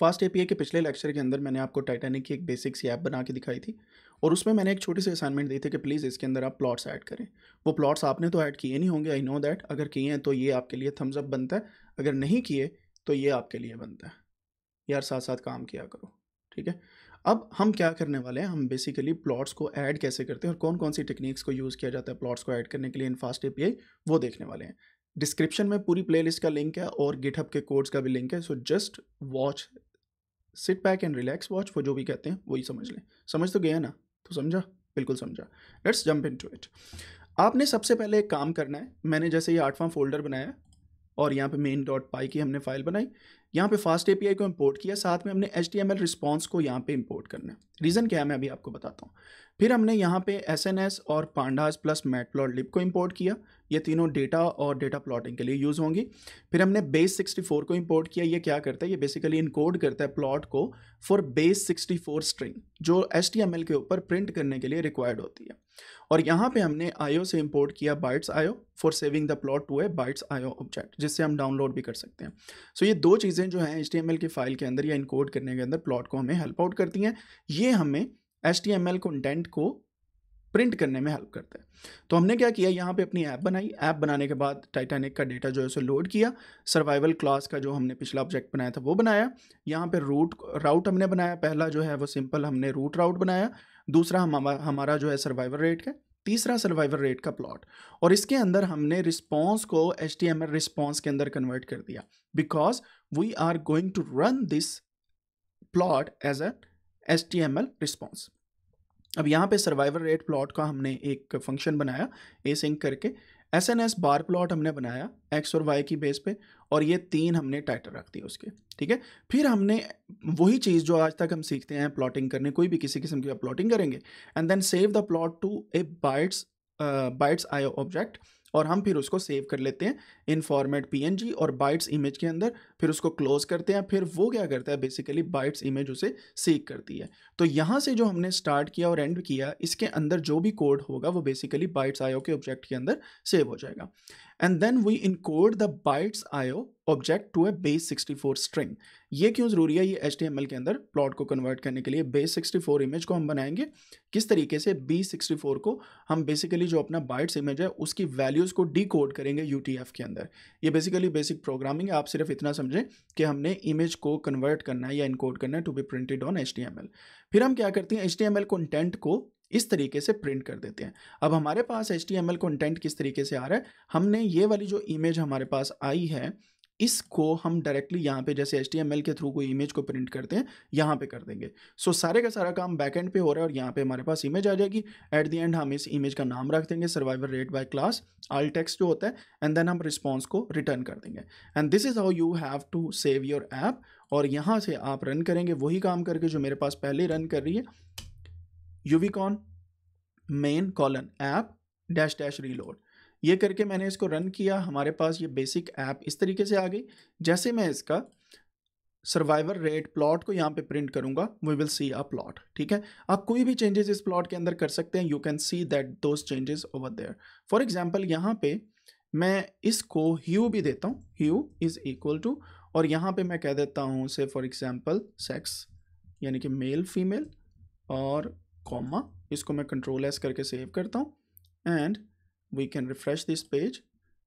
fast ए के पिछले lecture के अंदर मैंने आपको टाइटैनिक की एक बेसिक सी ऐप बना के दिखाई थी और उसमें मैंने एक छोटी सी असाइनमेंट दी थी कि प्लीज़ इसके अंदर आप प्लॉट्स ऐड करें वो प्लॉट्स आपने तो ऐड किए नहीं होंगे आई नो दैट अगर किए हैं तो ये आपके लिए थम्स अप बनता है अगर नहीं किए तो ये आपके लिए बनता है यार साथ साथ काम किया करो ठीक है अब हम क्या करने वाले हैं हम बेसिकली प्लॉट्स को ऐड कैसे करते हैं और कौन कौन सी टेक्निक्स को यूज़ किया जाता है प्लॉट्स को ऐड करने के लिए इन फास्ट ए वो देखने वाले हैं डिस्क्रिप्शन में पूरी प्लेलिस्ट का लिंक है और गिटहब के कोड्स का भी लिंक है so just watch sit back and relax watch वो जो भी कहते हैं वही समझ लें समझ तो गया ना तो समझा बिल्कुल समझा let's jump into it आपने सबसे पहले एक काम करना है मैंने जैसे ये आठवां फोल्डर बनाया और यहाँ पे मेन डॉट पाई की हमने फाइल बनाई यहाँ पे फास्ट एपीआई को इंपोर्ट किया साथ में हमने H T M L response को यहाँ पे इंपोर्ट करना है रीज़न क्या है मैं अभी आपको बताता हूँ फिर हमने यहाँ पे एस एन एस और pandas plus matplotlib को इम्पोर्ट किया ये तीनों डेटा और डेटा प्लॉटिंग के लिए यूज़ होंगी फिर हमने बेस 64 को इम्पोर्ट किया ये क्या करता है ये बेसिकली इनकोड करता है प्लॉट को फॉर बेस 64 स्ट्रिंग जो एस के ऊपर प्रिंट करने के लिए रिक्वायर्ड होती है और यहाँ पे हमने आयो से इंपोर्ट किया bytes IO for saving the plot to a bytes IO object जिससे हम डाउनलोड भी कर सकते हैं सो so ये दो चीज़ें चीज़ें जो हैं एच की फ़ाइल के अंदर या इनकोड करने के अंदर प्लॉट को हमें हेल्प आउट करती हैं ये हमें एच टी कंटेंट को प्रिंट करने में हेल्प करता है तो हमने क्या किया यहाँ पे अपनी ऐप बनाई ऐप बनाने के बाद टाइटैनिक का डेटा जो है उसे लोड किया सर्वाइवल क्लास का जो हमने पिछला ऑब्जेक्ट बनाया था वो बनाया यहाँ पे रूट राउट हमने बनाया पहला जो है वो सिंपल हमने रूट राउट बनाया दूसरा हम हमारा जो है सर्वाइवल रेट का तीसरा सर्वाइवर रेट का प्लॉट और इसके अंदर हमने रिस्पॉन्स को H T M L response के अंदर कन्वर्ट कर दिया because we are going to run this plot as a H T M L response अब यहाँ पे सर्वाइवर रेट प्लॉट का हमने एक फंक्शन बनाया ए सिंक करके S N S bar plot हमने बनाया एक्स और वाई की बेस पे और ये तीन हमने टाइटल रख दिए उसके ठीक है फिर हमने वही चीज़ जो आज तक हम सीखते हैं प्लॉटिंग करने कोई भी किसी किस्म की प्लॉटिंग करेंगे and then save the plot to a bytes bytes I object और हम फिर उसको सेव कर लेते हैं इन फॉर्मेट पी और बाइट्स इमेज के अंदर फिर उसको क्लोज करते हैं फिर वो क्या करता है बेसिकली बाइट्स इमेज उसे सीख करती है तो यहाँ से जो हमने स्टार्ट किया और एंड किया इसके अंदर जो भी कोड होगा वो बेसिकली बाइट्स आयो के ऑब्जेक्ट के अंदर सेव हो जाएगा and then we encode the bytes IO object to a base 64 string ये क्यों ज़रूरी है ये एच के अंदर प्लॉट को कन्वर्ट करने के लिए बेस 64 इमेज को हम बनाएंगे किस तरीके से बी 64 को हम बेसिकली जो अपना बाइट्स इमेज है उसकी वैल्यूज़ को डिकोड करेंगे यू के अंदर ये बेसिकली बेसिक प्रोग्रामिंग है आप सिर्फ इतना समझें कि हमने इमेज को कन्वर्ट करना है या इनकोड करना है to be printed on H फिर हम क्या करते हैं एच टी कंटेंट को इस तरीके से प्रिंट कर देते हैं अब हमारे पास एच टी कंटेंट किस तरीके से आ रहा है हमने ये वाली जो इमेज हमारे पास आई है इसको हम डायरेक्टली यहाँ पे जैसे एच के थ्रू कोई इमेज को प्रिंट करते हैं यहाँ पे कर देंगे सो so, सारे का सारा काम बैक एंड पे हो रहा है और यहाँ पे हमारे पास इमेज आ जाएगी एट द एंड हम इस इमेज का नाम रख देंगे survivor rate by class all text जो होता है एंड देन हम रिस्पॉन्स को रिटर्न कर देंगे and this is how you have to save your app और यहाँ से आप रन करेंगे वही काम करके जो मेरे पास पहले रन कर रही है uvicorn main colon app dash dash reload ये करके मैंने इसको रन किया हमारे पास ये बेसिक ऐप इस तरीके से आ गई जैसे मैं इसका सर्वाइवर रेट प्लॉट को यहाँ पे प्रिंट करूंगा we will see a plot ठीक है आप कोई भी चेंजेस इस प्लॉट के अंदर कर सकते हैं you can see that those changes over there for example यहाँ पे मैं इसको ह्यू भी देता हूँ ह्यू इज़ इक्वल टू और यहाँ पे मैं कह देता हूँ से फॉर एग्ज़ाम्पल सेक्स यानी कि मेल फीमेल और कॉमा इसको मैं कंट्रोल एस करके सेव करता हूँ and we can refresh this page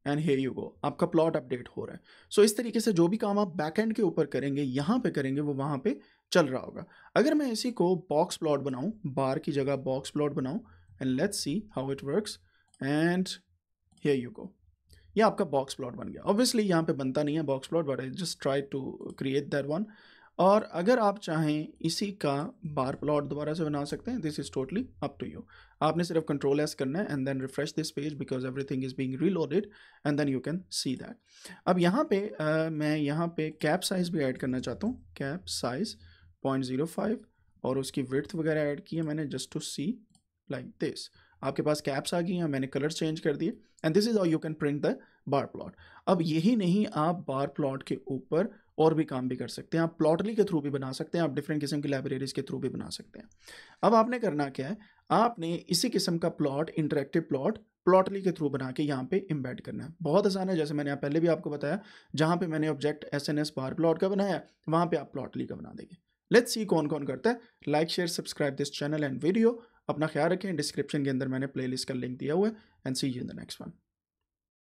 and hey you go आपका प्लॉट अपडेट हो रहा है सो so, इस तरीके से जो भी काम आप बैक एंड के ऊपर करेंगे यहाँ पे करेंगे वो वहाँ पे चल रहा होगा अगर मैं इसी को बॉक्स प्लॉट बनाऊँ बार की जगह बॉक्स प्लॉट बनाऊँ and let's see how it works and hey you go ये आपका बॉक्स प्लॉट बन गया ऑब्वियसली यहाँ पे बनता नहीं है box plot but I just try to create that one और अगर आप चाहें इसी का बार प्लॉट दोबारा से बना सकते हैं this is totally up to you आपने सिर्फ कंट्रोल एस करना है and then refresh this page because everything is being reloaded and then you can see that अब यहाँ पे uh, मैं यहाँ पे कैप साइज़ भी ऐड करना चाहता हूँ cap size point zero five और उसकी विर्थ वगैरह ऐड की है मैंने just to see like this आपके पास कैप्स आ गई हैं मैंने कलर चेंज कर दिए and this is how you can print the bar plot अब यही नहीं आप बार प्लॉट के ऊपर और भी काम भी कर सकते हैं आप प्लॉटली के थ्रू भी बना सकते हैं आप डिफरेंट किस्म की लाइब्रेरीज के थ्रू भी बना सकते हैं अब आपने करना क्या है आपने इसी किस्म का प्लॉट इंटरेक्टिव प्लॉट प्लॉटली के थ्रू बना के यहाँ पे इम्बेड करना है बहुत आसान है जैसे मैंने आप पहले भी आपको बताया जहाँ पे मैंने object S N S bar plot का बनाया वहाँ पे आप प्लॉटली का बना देंगे लेट्स सी कौन कौन करता है like share subscribe this channel and video अपना ख्याल रखें डिस्क्रिप्शन के अंदर मैंने प्लेलिस्ट का लिंक दिया हुआ है and see you in the next one